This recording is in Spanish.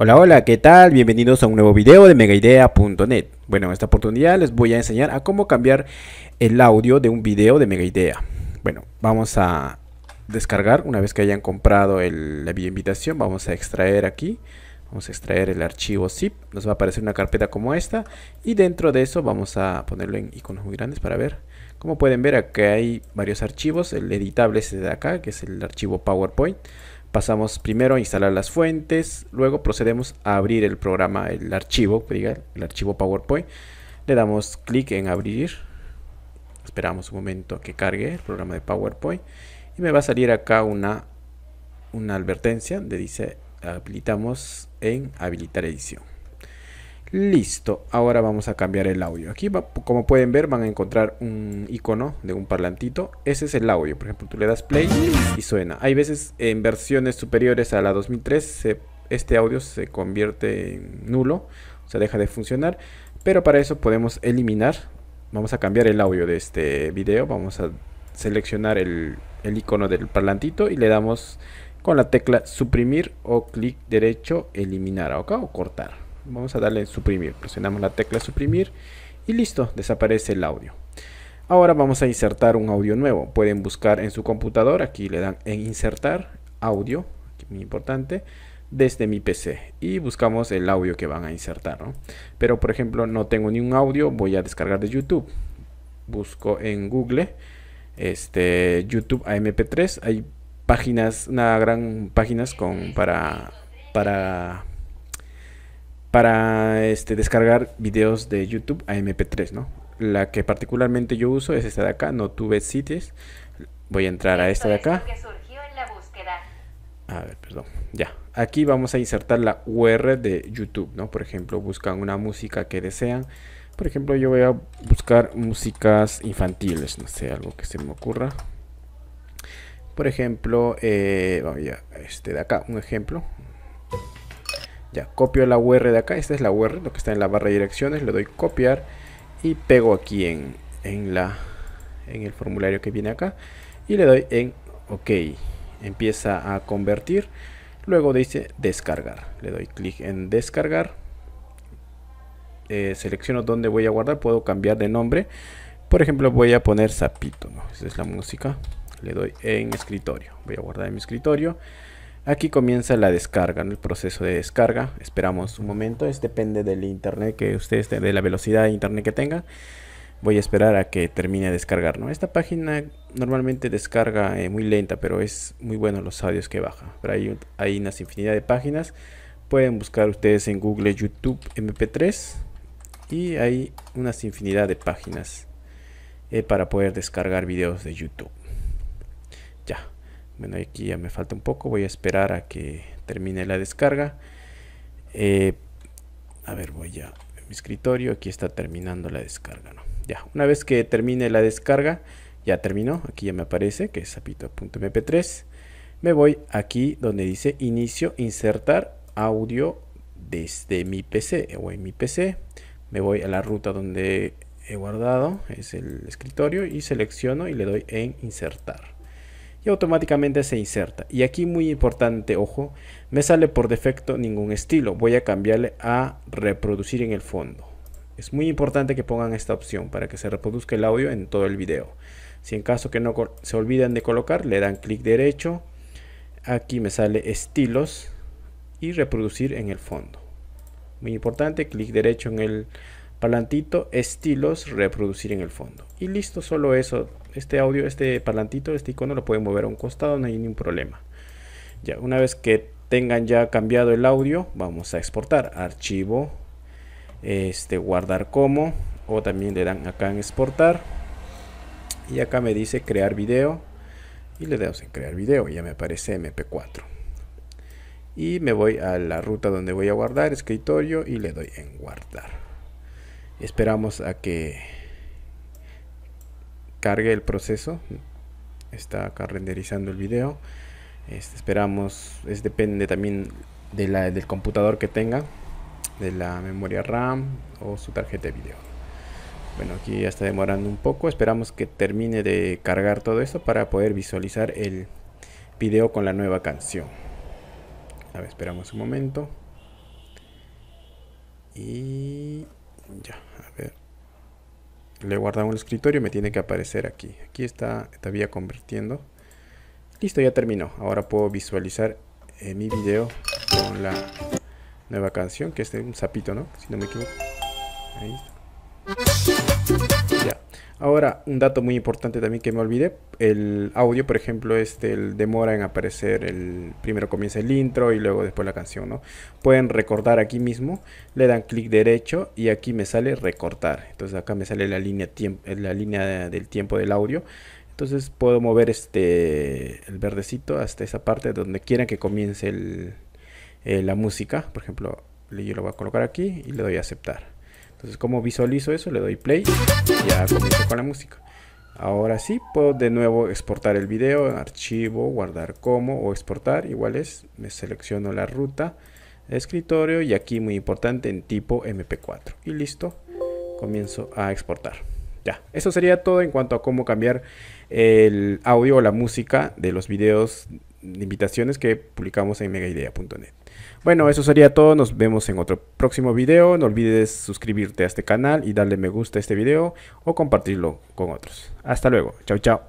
Hola, hola, ¿qué tal? Bienvenidos a un nuevo video de megaidea.net. Bueno, en esta oportunidad les voy a enseñar a cómo cambiar el audio de un video de megaidea. Bueno, vamos a descargar, una vez que hayan comprado el, la invitación vamos a extraer aquí, vamos a extraer el archivo zip, nos va a aparecer una carpeta como esta, y dentro de eso vamos a ponerlo en iconos muy grandes para ver. Como pueden ver, acá hay varios archivos, el editable es de acá, que es el archivo PowerPoint, Pasamos primero a instalar las fuentes, luego procedemos a abrir el programa, el archivo, el archivo PowerPoint. Le damos clic en abrir. Esperamos un momento a que cargue el programa de PowerPoint. Y me va a salir acá una, una advertencia donde dice habilitamos en habilitar edición. Listo, ahora vamos a cambiar el audio. Aquí, como pueden ver, van a encontrar un icono de un parlantito. Ese es el audio. Por ejemplo, tú le das play y suena. Hay veces en versiones superiores a la 2003, este audio se convierte en nulo. O sea, deja de funcionar. Pero para eso podemos eliminar. Vamos a cambiar el audio de este video. Vamos a seleccionar el, icono del parlantito y le damos con la tecla suprimir o clic derecho eliminar acá o cortar. Vamos a darle suprimir. Presionamos la tecla suprimir y listo, desaparece el audio. Ahora vamos a insertar un audio nuevo. Pueden buscar en su computador, aquí le dan en insertar audio, muy importante, desde mi PC y buscamos el audio que van a insertar. Pero por ejemplo no tengo ni un audio, voy a descargar de YouTube. Busco en Google este YouTube AMP3, hay páginas, una gran páginas con para para para este, descargar videos de YouTube a MP3, ¿no? La que particularmente yo uso es esta de acá, no tuve cities. Voy a entrar a esta de acá. A ver, perdón, ya. Aquí vamos a insertar la url de YouTube, ¿no? Por ejemplo, buscan una música que desean. Por ejemplo, yo voy a buscar músicas infantiles, no sé, algo que se me ocurra. Por ejemplo, eh, este de acá, un ejemplo. Ya, copio la UR de acá, esta es la UR, lo que está en la barra de direcciones, le doy copiar y pego aquí en, en, la, en el formulario que viene acá y le doy en OK. Empieza a convertir, luego dice descargar, le doy clic en descargar, eh, selecciono dónde voy a guardar, puedo cambiar de nombre, por ejemplo voy a poner Zapito, ¿no? esa es la música, le doy en escritorio, voy a guardar en mi escritorio Aquí comienza la descarga, el proceso de descarga. Esperamos un momento, es depende del internet que ustedes, de la velocidad de internet que tenga, Voy a esperar a que termine de descargar. ¿no? Esta página normalmente descarga eh, muy lenta, pero es muy bueno los audios que baja. Pero hay, hay unas infinidad de páginas. Pueden buscar ustedes en Google YouTube MP3 y hay unas infinidad de páginas eh, para poder descargar videos de YouTube. Bueno, aquí ya me falta un poco. Voy a esperar a que termine la descarga. Eh, a ver, voy a mi escritorio. Aquí está terminando la descarga. Ya, una vez que termine la descarga, ya terminó. Aquí ya me aparece que es sapito.mp3. Me voy aquí donde dice inicio, insertar audio desde mi PC eh, o mi PC. Me voy a la ruta donde he guardado, es el escritorio, y selecciono y le doy en insertar y automáticamente se inserta. Y aquí muy importante, ojo, me sale por defecto ningún estilo. Voy a cambiarle a reproducir en el fondo. Es muy importante que pongan esta opción para que se reproduzca el audio en todo el video. Si en caso que no se olviden de colocar, le dan clic derecho. Aquí me sale estilos y reproducir en el fondo. Muy importante, clic derecho en el palantito, estilos, reproducir en el fondo. Y listo, solo eso este audio, este parlantito, este icono lo pueden mover a un costado, no hay ningún problema. Ya, una vez que tengan ya cambiado el audio, vamos a exportar archivo, este guardar como o también le dan acá en exportar y acá me dice crear video y le damos en crear video, ya me aparece mp4 y me voy a la ruta donde voy a guardar escritorio y le doy en guardar esperamos a que cargue el proceso. Está renderizando el video. Este, esperamos, es depende también de la, del computador que tenga, de la memoria RAM o su tarjeta de video. Bueno, aquí ya está demorando un poco. Esperamos que termine de cargar todo esto para poder visualizar el video con la nueva canción. A ver, esperamos un momento. Y ya, a ver le he guardado en el escritorio, me tiene que aparecer aquí. Aquí está todavía convirtiendo. Listo, ya terminó. Ahora puedo visualizar eh, mi video con la nueva canción, que es de un sapito, ¿no? Si no me equivoco. Ahí está ya. Ahora, un dato muy importante también que me olvidé, el audio, por ejemplo, este demora en aparecer, el primero comienza el intro y luego después la canción, ¿no? Pueden recordar aquí mismo, le dan clic derecho y aquí me sale recortar. Entonces acá me sale la línea, la línea del tiempo del audio. Entonces puedo mover este el verdecito hasta esa parte donde quiera que comience eh, la música. Por ejemplo, yo lo voy a colocar aquí y le doy a aceptar. Entonces como visualizo eso, le doy play y ya comienzo con la música. Ahora sí, puedo de nuevo exportar el video, archivo, guardar como o exportar, igual es, me selecciono la ruta, escritorio y aquí muy importante en tipo MP4 y listo, comienzo a exportar. Ya, eso sería todo en cuanto a cómo cambiar el audio o la música de los videos invitaciones que publicamos en megaidea.net. Bueno, eso sería todo. Nos vemos en otro próximo video. No olvides suscribirte a este canal y darle me gusta a este video o compartirlo con otros. Hasta luego. Chao, chao.